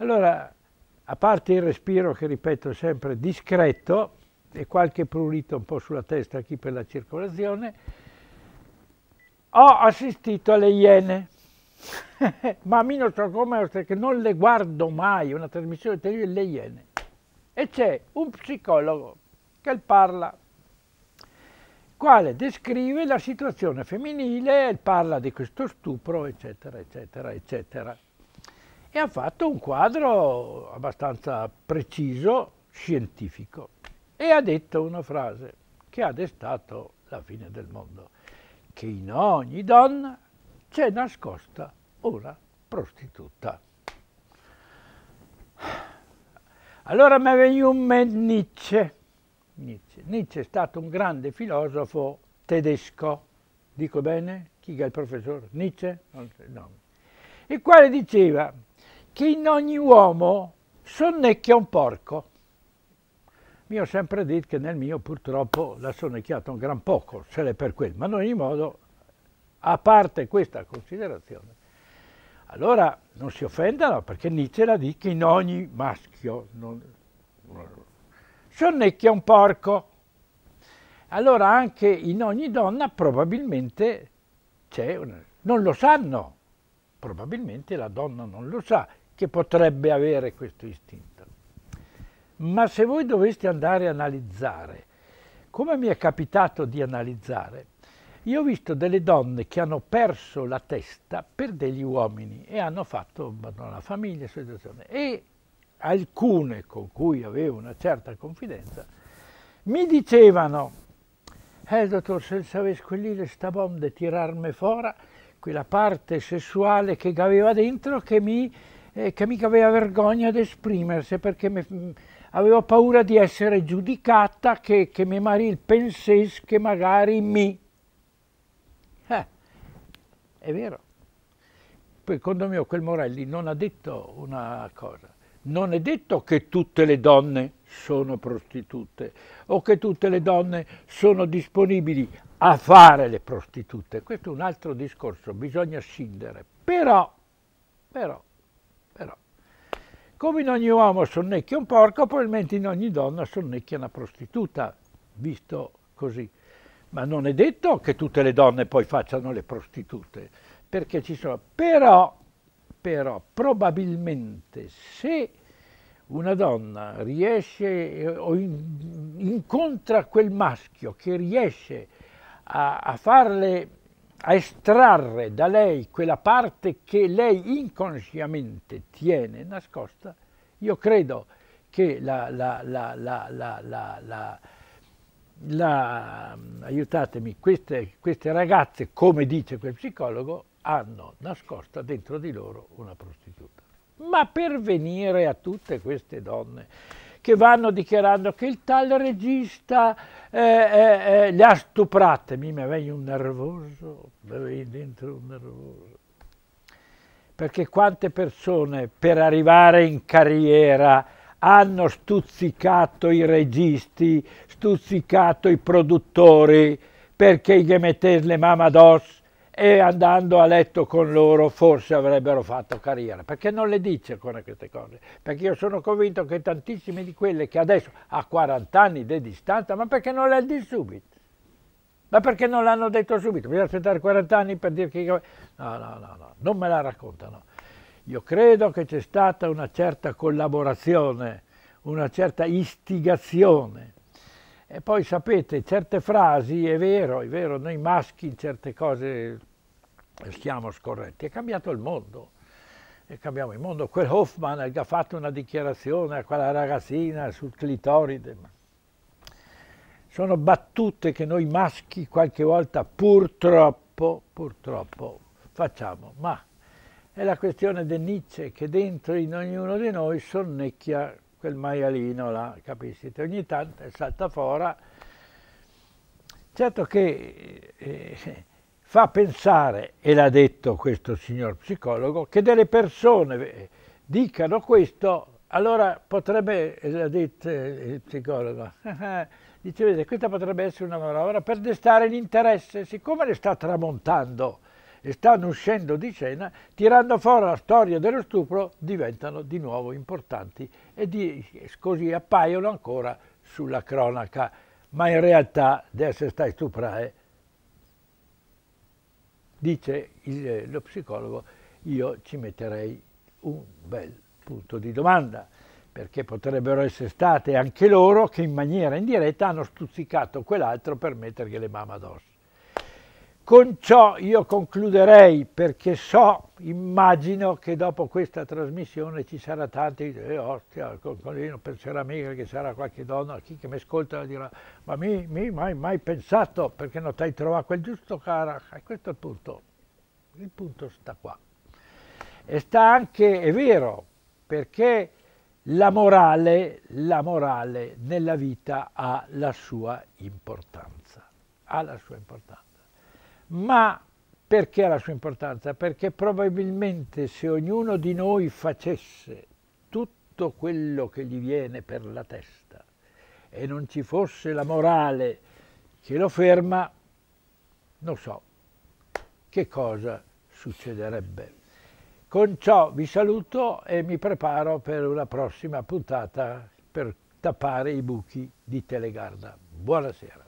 Allora, a parte il respiro che ripeto sempre discreto e qualche prurito un po' sulla testa qui per la circolazione, ho assistito alle Iene. Ma Mino Stracomero che non le guardo mai, una trasmissione televisiva, le Iene. E c'è un psicologo che parla quale descrive la situazione femminile, parla di questo stupro, eccetera, eccetera, eccetera e ha fatto un quadro abbastanza preciso, scientifico, e ha detto una frase che ha destato la fine del mondo, che in ogni donna c'è nascosta una prostituta. Allora mi è venuto in mente Nietzsche. Nietzsche. Nietzsche è stato un grande filosofo tedesco, dico bene? Chi è il professore? Nietzsche? Non so il nome. Il quale diceva che in ogni uomo sonnecchia un porco. Io ho sempre detto che nel mio purtroppo l'ha sonnecchiato un gran poco, se l'è per quello, ma in ogni modo, a parte questa considerazione, allora non si offendano perché Nietzsche la dice che in ogni maschio non, sonnecchia un porco. Allora anche in ogni donna probabilmente c'è una... non lo sanno, probabilmente la donna non lo sa che potrebbe avere questo istinto. Ma se voi doveste andare a analizzare, come mi è capitato di analizzare, io ho visto delle donne che hanno perso la testa per degli uomini e hanno fatto una famiglia, situazione. e alcune con cui avevo una certa confidenza mi dicevano eh dottor se sapessi quelli le sta bombe tirarmi fuori quella parte sessuale che aveva dentro che mi eh, che mica aveva vergogna ad esprimersi perché mi, aveva paura di essere giudicata, che, che mio marito pensasse che magari mi... Eh, è vero. Poi, secondo me, quel Morelli non ha detto una cosa. Non è detto che tutte le donne sono prostitute o che tutte le donne sono disponibili a fare le prostitute. Questo è un altro discorso, bisogna scindere. Però, però, però. Come in ogni uomo sonnecchia un porco, probabilmente in ogni donna sonnecchia una prostituta, visto così. Ma non è detto che tutte le donne poi facciano le prostitute, perché ci sono... Però, però probabilmente se una donna riesce eh, o in, incontra quel maschio che riesce a, a farle a estrarre da lei quella parte che lei inconsciamente tiene nascosta, io credo che la, la, la, la la, aiutatemi, queste, queste, ragazze, come dice quel psicologo, hanno nascosta dentro di loro una prostituta. Ma per venire a tutte queste donne che vanno dichiarando che il tal regista eh, eh, eh, le ha stuprati. Mi avevi un nervoso, avevi dentro un nervoso. Perché quante persone per arrivare in carriera hanno stuzzicato i registi, stuzzicato i produttori perché gli mettete le mamme addosso e andando a letto con loro forse avrebbero fatto carriera, perché non le dice ancora queste cose, perché io sono convinto che tantissime di quelle che adesso a 40 anni di distanza, ma perché non le ha detto subito? Ma perché non l'hanno detto subito? Bisogna aspettare 40 anni per dire che... No, no, no, no, non me la raccontano. Io credo che c'è stata una certa collaborazione, una certa istigazione, e poi sapete, certe frasi, è vero, è vero, noi maschi in certe cose siamo scorretti. È cambiato il mondo, è cambiato il mondo. Quel Hoffman ha fatto una dichiarazione a quella ragazzina sul clitoride, sono battute che noi maschi qualche volta purtroppo, purtroppo facciamo, ma è la questione di Nietzsche che dentro in ognuno di noi sonnecchia quel maialino là, capisci? Ogni tanto salta fuori. Certo che eh, fa pensare, e l'ha detto questo signor psicologo, che delle persone eh, dicano questo, allora potrebbe, eh, l'ha detto eh, il psicologo, dice, vedete, questa potrebbe essere una manovra per destare l'interesse, siccome le sta tramontando e stanno uscendo di scena, tirando fuori la storia dello stupro, diventano di nuovo importanti e di, così appaiono ancora sulla cronaca. Ma in realtà adesso stai stuprare dice il, eh, lo psicologo, io ci metterei un bel punto di domanda, perché potrebbero essere state anche loro che in maniera indiretta hanno stuzzicato quell'altro per mettergli le mamme addosso. Con ciò io concluderei perché so, immagino che dopo questa trasmissione ci sarà tanti, eh, ostia, non penserà mica che sarà qualche donna, chi che mi ascolta dirà, ma mi, mi mai, mai pensato perché non ti hai trovato quel giusto cara, e questo è il punto, il punto sta qua. E sta anche, è vero, perché la morale, la morale nella vita ha la sua importanza, ha la sua importanza. Ma perché ha la sua importanza? Perché probabilmente se ognuno di noi facesse tutto quello che gli viene per la testa e non ci fosse la morale che lo ferma, non so che cosa succederebbe. Con ciò vi saluto e mi preparo per una prossima puntata per tappare i buchi di Telegarda. Buonasera.